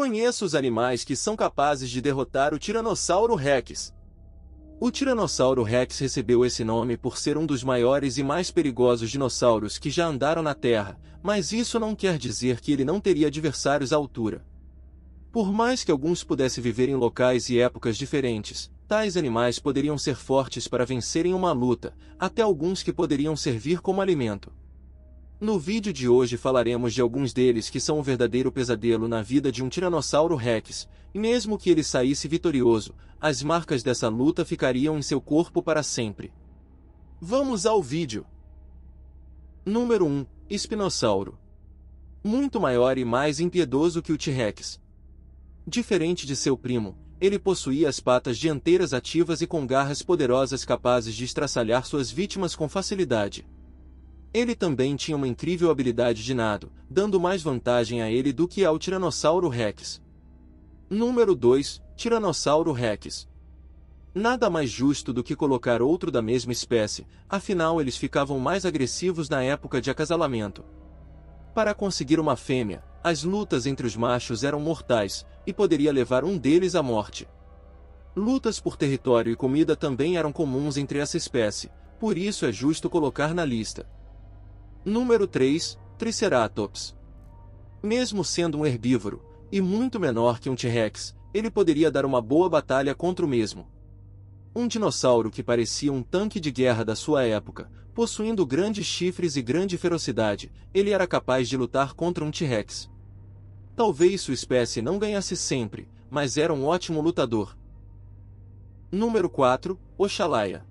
Conheço os animais que são capazes de derrotar o Tiranossauro Rex. O Tiranossauro Rex recebeu esse nome por ser um dos maiores e mais perigosos dinossauros que já andaram na Terra, mas isso não quer dizer que ele não teria adversários à altura. Por mais que alguns pudessem viver em locais e épocas diferentes, tais animais poderiam ser fortes para vencerem uma luta, até alguns que poderiam servir como alimento. No vídeo de hoje falaremos de alguns deles que são um verdadeiro pesadelo na vida de um Tiranossauro Rex, e mesmo que ele saísse vitorioso, as marcas dessa luta ficariam em seu corpo para sempre. Vamos ao vídeo. Número 1. Espinossauro. Muito maior e mais impiedoso que o T-Rex. Diferente de seu primo, ele possuía as patas dianteiras ativas e com garras poderosas capazes de estraçalhar suas vítimas com facilidade. Ele também tinha uma incrível habilidade de nado, dando mais vantagem a ele do que ao Tiranossauro Rex. Número 2 Tiranossauro Rex Nada mais justo do que colocar outro da mesma espécie, afinal eles ficavam mais agressivos na época de acasalamento. Para conseguir uma fêmea, as lutas entre os machos eram mortais, e poderia levar um deles à morte. Lutas por território e comida também eram comuns entre essa espécie, por isso é justo colocar na lista. Número 3 Triceratops. Mesmo sendo um herbívoro, e muito menor que um T-Rex, ele poderia dar uma boa batalha contra o mesmo. Um dinossauro que parecia um tanque de guerra da sua época, possuindo grandes chifres e grande ferocidade, ele era capaz de lutar contra um T-Rex. Talvez sua espécie não ganhasse sempre, mas era um ótimo lutador. Número 4 Oxalaia.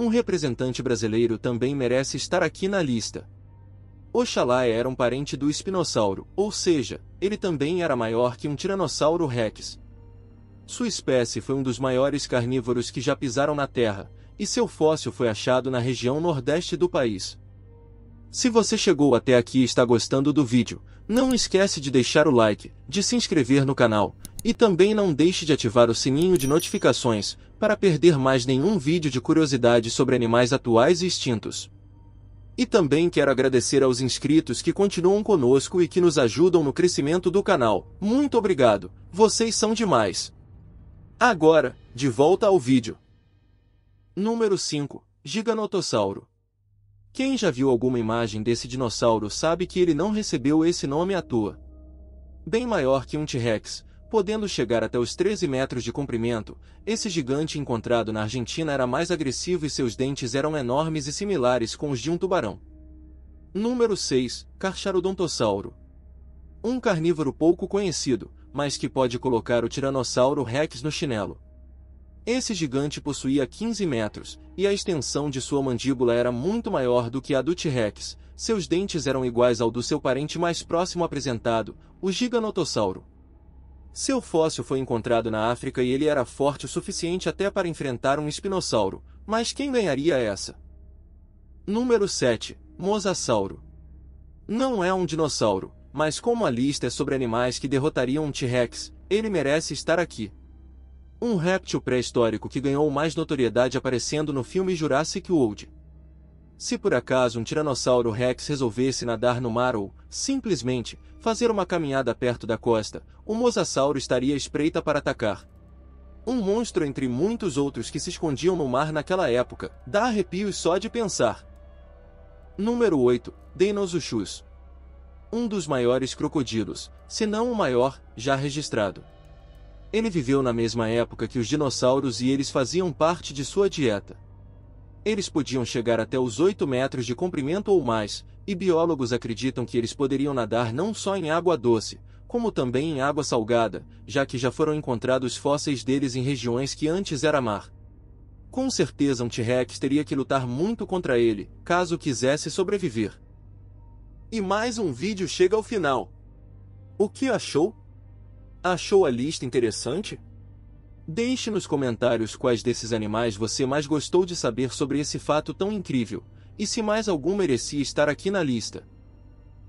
Um representante brasileiro também merece estar aqui na lista. Oxalá era um parente do espinossauro, ou seja, ele também era maior que um tiranossauro rex. Sua espécie foi um dos maiores carnívoros que já pisaram na Terra, e seu fóssil foi achado na região nordeste do país. Se você chegou até aqui e está gostando do vídeo, não esquece de deixar o like, de se inscrever no canal, e também não deixe de ativar o sininho de notificações, para perder mais nenhum vídeo de curiosidade sobre animais atuais e extintos. E também quero agradecer aos inscritos que continuam conosco e que nos ajudam no crescimento do canal. Muito obrigado, vocês são demais! Agora, de volta ao vídeo. Número 5. Giganotossauro. Quem já viu alguma imagem desse dinossauro sabe que ele não recebeu esse nome à toa. Bem maior que um T-Rex, podendo chegar até os 13 metros de comprimento, esse gigante encontrado na Argentina era mais agressivo e seus dentes eram enormes e similares com os de um tubarão. Número 6. Carcharodontossauro Um carnívoro pouco conhecido, mas que pode colocar o Tiranossauro Rex no chinelo. Esse gigante possuía 15 metros, e a extensão de sua mandíbula era muito maior do que a do T-Rex, seus dentes eram iguais ao do seu parente mais próximo apresentado, o Giganotossauro. Seu fóssil foi encontrado na África e ele era forte o suficiente até para enfrentar um espinossauro, mas quem ganharia essa? Número 7. Mosasauro. Não é um dinossauro, mas como a lista é sobre animais que derrotariam um T-Rex, ele merece estar aqui. Um réptil pré-histórico que ganhou mais notoriedade aparecendo no filme Jurassic World. Se por acaso um Tiranossauro Rex resolvesse nadar no mar ou, simplesmente, fazer uma caminhada perto da costa, o Mosasauro estaria espreita para atacar. Um monstro entre muitos outros que se escondiam no mar naquela época, dá arrepios só de pensar. Número 8. Deinosuchus. Um dos maiores crocodilos, se não o maior, já registrado. Ele viveu na mesma época que os dinossauros e eles faziam parte de sua dieta eles podiam chegar até os 8 metros de comprimento ou mais, e biólogos acreditam que eles poderiam nadar não só em água doce, como também em água salgada, já que já foram encontrados fósseis deles em regiões que antes era mar. Com certeza um T-Rex teria que lutar muito contra ele, caso quisesse sobreviver. E mais um vídeo chega ao final. O que achou? Achou a lista interessante? Deixe nos comentários quais desses animais você mais gostou de saber sobre esse fato tão incrível, e se mais algum merecia estar aqui na lista.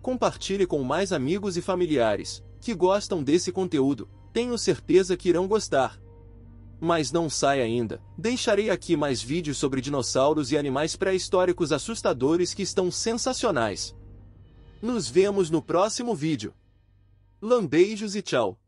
Compartilhe com mais amigos e familiares que gostam desse conteúdo, tenho certeza que irão gostar. Mas não sai ainda, deixarei aqui mais vídeos sobre dinossauros e animais pré-históricos assustadores que estão sensacionais. Nos vemos no próximo vídeo. Lambeijos e tchau!